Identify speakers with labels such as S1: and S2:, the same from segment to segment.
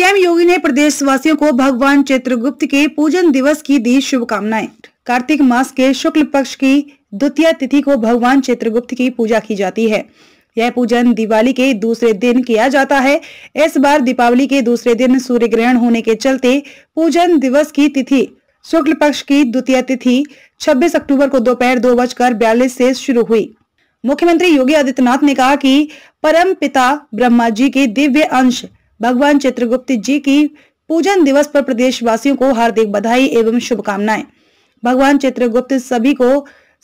S1: CM योगी ने प्रदेशवासियों को भगवान चित्रगुप्त के पूजन दिवस की दी शुभकामनाएं कार्तिक मास के शुक्ल पक्ष की द्वितीय तिथि को भगवान चित्रगुप्त की पूजा की जाती है यह पूजन दिवाली के दूसरे दिन किया जाता है इस बार दीपावली के दूसरे दिन सूर्य ग्रहण होने के चलते पूजन दिवस की तिथि शुक्ल पक्ष की द्वितीय तिथि 26 अक्टूबर को दोपहर दो, दो बजकर बयालीस से शुरू हुई मुख्यमंत्री योगी आदित्यनाथ ने कहा कि परम पिता ब्रह्मा जी के दिव्य अंश भगवान चित्रगुप्त जी की पूजन दिवस पर प्रदेशवासियों को हार्दिक बधाई एवं शुभकामनाएं भगवान चित्रगुप्त सभी को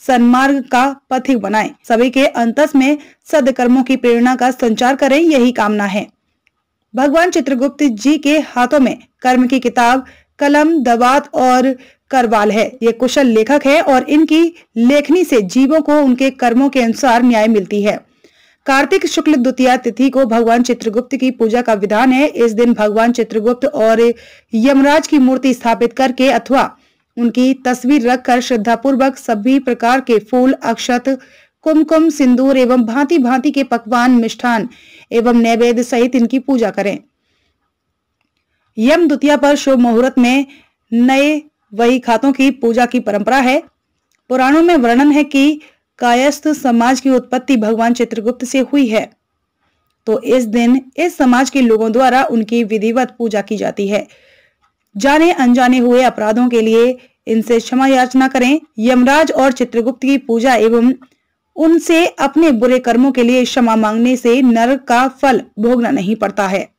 S1: सन्मार्ग का पथिक बनाएं सभी के अंतस में सदकर्मों की प्रेरणा का संचार करें यही कामना है भगवान चित्रगुप्त जी के हाथों में कर्म की किताब कलम दवात और करवाल है ये कुशल लेखक है और इनकी लेखनी से जीवों को उनके कर्मों के अनुसार न्याय मिलती है कार्तिक शुक्ल द्वितीय तिथि को भगवान चित्रगुप्त की पूजा का विधान है इस दिन भगवान चित्रगुप्त और यमराज की मूर्ति स्थापित करके अथवा उनकी तस्वीर रखकर पूर्वक सभी प्रकार के फूल अक्षत कुमकुम सिंदूर एवं भांति भांति के पकवान मिष्ठान एवं नैवेद्य सहित इनकी पूजा करें यम द्वितीया पर शुभ मुहूर्त में नए वही खातों की पूजा की परंपरा है पुराणों में वर्णन है कि कायस्थ समाज की उत्पत्ति भगवान चित्रगुप्त से हुई है तो इस दिन इस समाज के लोगों द्वारा उनकी विधिवत पूजा की जाती है जाने अनजाने हुए अपराधों के लिए इनसे क्षमा याचना करें यमराज और चित्रगुप्त की पूजा एवं उनसे अपने बुरे कर्मों के लिए क्षमा मांगने से नरक का फल भोगना नहीं पड़ता है